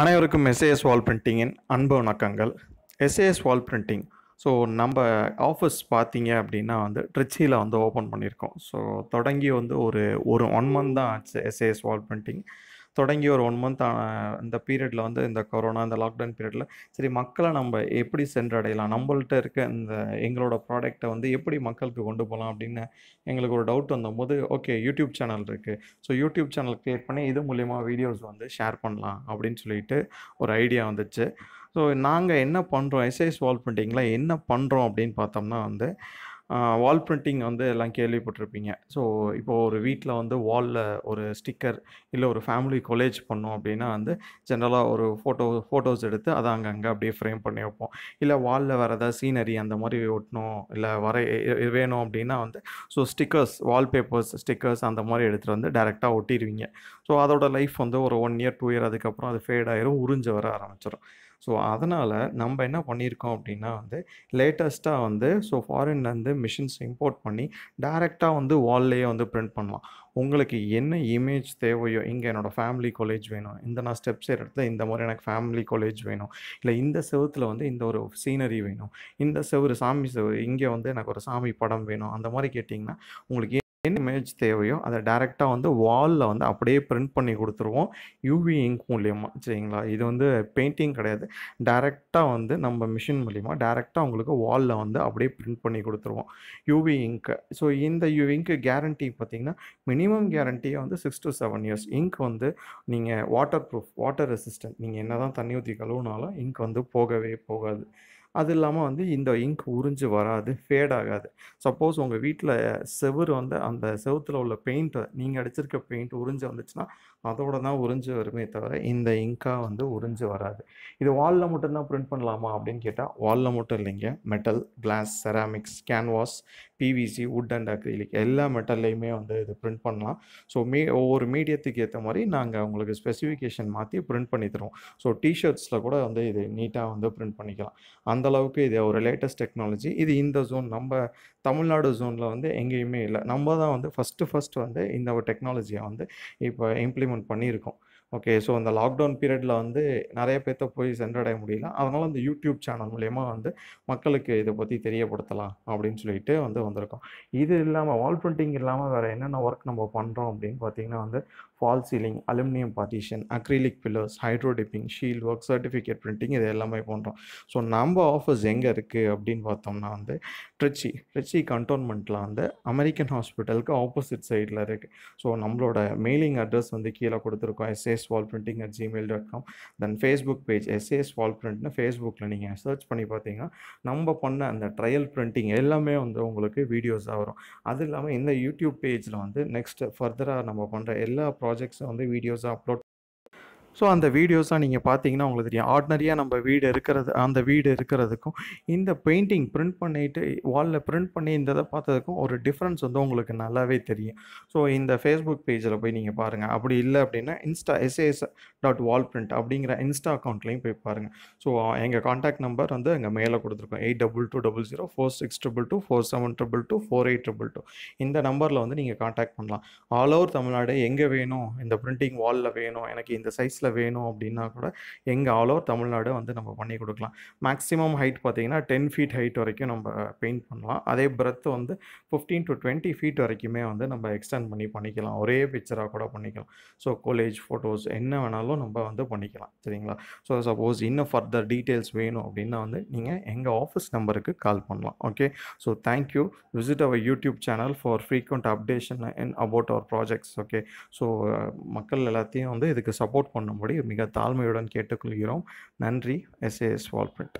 அனைவருக்கும் எஸ்ஏஎஸ் வால் பிரிண்டிங்கின் அன்பு வணக்கங்கள் எஸ்ஏஎஸ் வால் பிரிண்டிங் ஸோ நம்ம ஆஃபீஸ் பார்த்தீங்க அப்படின்னா வந்து ட்ரிச்சியில் வந்து ஓப்பன் பண்ணியிருக்கோம் ஸோ தொடங்கி வந்து ஒரு ஒரு ஒன் மந்த் தான் ஆச்சு எஸ்ஏஎஸ் வால் பிரிண்டிங் தொடங்கி ஒரு ஒன் மந்த் இந்த பீரியடில் வந்து இந்த கொரோனா இந்த லாக்டவுன் பீரியடில் சரி மக்களை நம்ம எப்படி சென்றடையலாம் நம்மள்கிட்ட இருக்க இந்த எங்களோட ப்ராடக்டை வந்து எப்படி மக்களுக்கு கொண்டு போகலாம் அப்படின்னு எங்களுக்கு ஒரு டவுட் வந்தபோது ஓகே யூடியூப் சேனல் இருக்குது ஸோ யூடியூப் சேனல் க்ரியேட் பண்ணி இது மூலிமா வீடியோஸ் வந்து ஷேர் பண்ணலாம் அப்படின்னு சொல்லிட்டு ஒரு ஐடியா வந்துச்சு ஸோ நாங்கள் என்ன பண்ணுறோம் எஸ்ஐ சால்வ் பண்ணிட்டீங்களா என்ன பண்ணுறோம் அப்படின்னு பார்த்தோம்னா வந்து வால் பிரிண்டிங் வந்து எல்லாம் கேள்விப்பட்டிருப்பீங்க ஸோ இப்போது ஒரு வீட்டில் வந்து வாலில் ஒரு ஸ்டிக்கர் இல்லை ஒரு ஃபேமிலி கொலேஜ் பண்ணோம் அப்படின்னா வந்து ஜென்ரலாக ஒரு ஃபோட்டோ ஃபோட்டோஸ் எடுத்து அதை அங்கங்கே அப்படியே ஃப்ரேம் பண்ணி வைப்போம் இல்லை வாலில் வேறு ஏதாவது சீனரி அந்த மாதிரி ஒட்டணும் இல்லை வர வேணும் அப்படின்னா வந்து ஸோ ஸ்டிக்கர்ஸ் வால்பேப்பர்ஸ் ஸ்டிக்கர்ஸ் அந்த மாதிரி எடுத்துகிட்டு வந்து டேரெக்டாக ஒட்டிடுவீங்க ஸோ அதோட லைஃப் வந்து ஒரு ஒன் இயர் டூ இயர் அதுக்கப்புறம் அது ஃபேட் ஆயிரும் உறிஞ்சு வர ஆரம்பிச்சிடும் ஸோ அதனால் நம்ம என்ன பண்ணியிருக்கோம் அப்படின்னா வந்து லேட்டஸ்ட்டாக வந்து ஸோ ஃபாரின்லேருந்து மிஷின்ஸ் இம்போர்ட் பண்ணி டேரெக்டாக வந்து வால்லையே வந்து பிரிண்ட் பண்ணலாம் உங்களுக்கு என்ன இமேஜ் தேவையோ இங்கே என்னோடய ஃபேமிலி காலேஜ் வேணும் இந்த நான் ஸ்டெப்ஸ் எடுத்து இந்த மாதிரி எனக்கு ஃபேமிலி காலேஜ் வேணும் இல்லை இந்த செவத்தில் வந்து இந்த ஒரு சீனரி வேணும் இந்த செவரு சாமி செவரு இங்கே வந்து எனக்கு ஒரு சாமி படம் வேணும் அந்த மாதிரி கேட்டிங்கன்னா உங்களுக்கு என்ன இமேஜ் தேவையோ அதை டேரெக்டாக வந்து வாலில் வந்து அப்படியே பிரிண்ட் பண்ணி கொடுத்துருவோம் யூவி இங்க் மூலியமாக சரிங்களா இது வந்து பெயிண்டிங் கிடையாது டேரெக்டாக வந்து நம்ம மிஷின் மூலியமாக டேரெக்டாக உங்களுக்கு வாலில் வந்து அப்படியே பிரிண்ட் பண்ணி கொடுத்துருவோம் யூவி இங்க்கு ஸோ இந்த யூ இங்க்கு கேரண்டி பார்த்திங்கன்னா மினிமம் கேரண்டியை வந்து six to seven years ink வந்து நீங்கள் வாட்டர் ப்ரூஃப் வாட்டர் ரெசிஸ்டன்ட் நீங்கள் என்ன தான் தண்ணி ஊற்றி கழுவுனாலும் இங்க் வந்து போகவே போகாது அது இல்லாமல் வந்து இந்த இங்க் உறிஞ்சு வராது ஃபேட் ஆகாது சப்போஸ் உங்கள் வீட்டில் செவர் வந்து அந்த செவத்தில் உள்ள பெயிண்ட்டை நீங்கள் அடிச்சிருக்க பெயிண்ட் உறிஞ்சு வந்துச்சுன்னா அதோட தான் உறிஞ்சு வருமே தவிர இந்த இங்காக வந்து உறிஞ்சு வராது இது வாலில் மட்டும்தான் ப்ரிண்ட் பண்ணலாமா அப்படின்னு கேட்டால் வாலில் மட்டும் இல்லைங்க metal glass ceramics canvas PVC wood and acrylic எல்லா மெட்டல்லையுமே வந்து இது பிரிண்ட் பண்ணலாம் ஸோ மீ ஒவ்வொரு மீடியத்துக்கு ஏற்ற மாதிரி நாங்கள் உங்களுக்கு ஸ்பெசிஃபிகேஷன் மாற்றி பிரிண்ட் பண்ணி தருவோம் ஸோ டிஷர்ட்ஸில் கூட வந்து இது நீட்டாக வந்து பிரிண்ட் பண்ணிக்கலாம் அந்த அந்தளவுக்கு இது ஒரு லேட்டஸ்ட் டெக்னாலஜி இது இந்த ஜோன் நம்ம தமிழ்நாடு ஜோனில் வந்து எங்கேயுமே இல்லை நம்ம தான் வந்து ஃபஸ்ட்டு ஃபஸ்ட் வந்து இந்த ஒரு டெக்னாலஜியை வந்து இப்போ இம்ப்ளிமெண்ட் பண்ணியிருக்கோம் ஓகே ஸோ அந்த லாக்டவுன் பீரியடில் வந்து நிறைய பேர்த்த போய் சென்றடைய முடியல அதனால் அந்த யூடியூப் சேனல் மூலயமா வந்து மக்களுக்கு இதை பற்றி தெரியப்படுத்தலாம் அப்படின்னு சொல்லிட்டு வந்து வந்திருக்கோம் இது இல்லாமல் வால் பிரிண்டிங் இல்லாமல் வேறு என்னென்ன ஒர்க் நம்ம பண்ணுறோம் அப்படின்னு பார்த்திங்கன்னா வந்து fall ceiling aluminium partition acrylic pillars hydro dipping ஷீல் ஒர்க் சர்டிஃபிகேட் பிரிண்டிங் இது எல்லாமே பண்ணுறோம் ஸோ நம்ம ஆஃபர்ஸ் எங்கே இருக்குது அப்படின்னு பார்த்தோம்னா வந்து ட்ரிச்சி ட்ரிச்சி கண்டோன்மெண்ட்டில் வந்து அமெரிக்கன் ஹாஸ்பிட்டலுக்கு ஆப்போசிட் சைடில் இருக்குது ஸோ நம்மளோட மெயிலிங் அட்ரஸ் வந்து கீழே கொடுத்துருக்கோம் SAS wall printing at Gmail dot com then Facebook page SAS wall பிரிண்ட்னு ஃபேஸ்புக்கில் நீங்கள் சர்ச் பண்ணி பார்த்தீங்கன்னா நம்ம பண்ண அந்த ட்ரையல் பிரிண்டிங் எல்லாமே வந்து உங்களுக்கு வீடியோஸாக வரும் அது இல்லாமல் இந்த யூடியூப் பேஜில் வந்து நெக்ஸ்ட் ஃபர்தராக நம்ம பண்ணுற எல்லா ப்ரா projects on the videos upload so அந்த வீடியோஸாக நீங்கள் பார்த்தீங்கன்னா உங்களுக்கு தெரியும் ஆர்டினரியாக நம்ம வீடு இருக்கிறது அந்த வீடு இருக்கிறதுக்கும் இந்த பெயிண்டிங் பிரிண்ட் பண்ணிவிட்டு வாலில் பிரிண்ட் பண்ணி இந்த இதை பார்த்ததுக்கும் ஒரு டிஃப்ரென்ஸ் வந்து உங்களுக்கு நல்லாவே தெரியும் ஸோ இந்த ஃபேஸ்புக் பேஜில் போய் நீங்கள் பாருங்கள் அப்படி இல்லை அப்படின்னா Insta SAS dot wall print அப்படிங்கிற இன்ஸ்டா அக்கௌண்ட்லேயும் போய் பாருங்கள் ஸோ எங்கள் காண்டாக்ட் நம்பர் வந்து எங்கள் மேலே கொடுத்துருக்கோம் eight double two double zero four six triple two four seven triple two four eight triple two இந்த நம்பரில் வந்து நீங்கள் காண்டாக்ட் பண்ணலாம் ஆல் ஓவர் தமிழ்நாடு எங்கே வேணும் இந்த பிரிண்டிங் வாலில் வேணும் எனக்கு இந்த சைஸ் சைஸில் வேணும் அப்படின்னா கூட எங்கள் ஆல் ஓவர் தமிழ்நாடு வந்து நம்ம பண்ணி கொடுக்கலாம் மேக்ஸிமம் ஹைட் பார்த்தீங்கன்னா டென் ஃபீட் ஹைட் வரைக்கும் நம்ம பெயிண்ட் பண்ணலாம் அதே பிரத்து வந்து ஃபிஃப்டீன் டு டுவெண்ட்டி ஃபீட் வரைக்குமே வந்து நம்ம எக்ஸ்டெண்ட் பண்ணி பண்ணிக்கலாம் ஒரே பிக்சராக கூட பண்ணிக்கலாம் ஸோ கோலேஜ் ஃபோட்டோஸ் என்ன வேணாலும் நம்ம வந்து பண்ணிக்கலாம் சரிங்களா ஸோ சப்போஸ் இன்னும் ஃபர்தர் டீட்டெயில்ஸ் வேணும் அப்படின்னா வந்து நீங்கள் எங்கள் ஆஃபீஸ் நம்பருக்கு கால் பண்ணலாம் okay so thank you visit our YouTube channel for frequent updation and about our projects okay so மக்கள் எல்லாத்தையும் வந்து இதுக்கு சப்போர்ட் பண்ணும் நம்முடைய மிக தாழ்மையுடன் கேட்டுக்கொள்கிறோம் நன்றி எஸ் ஏஎஸ் வால்பட்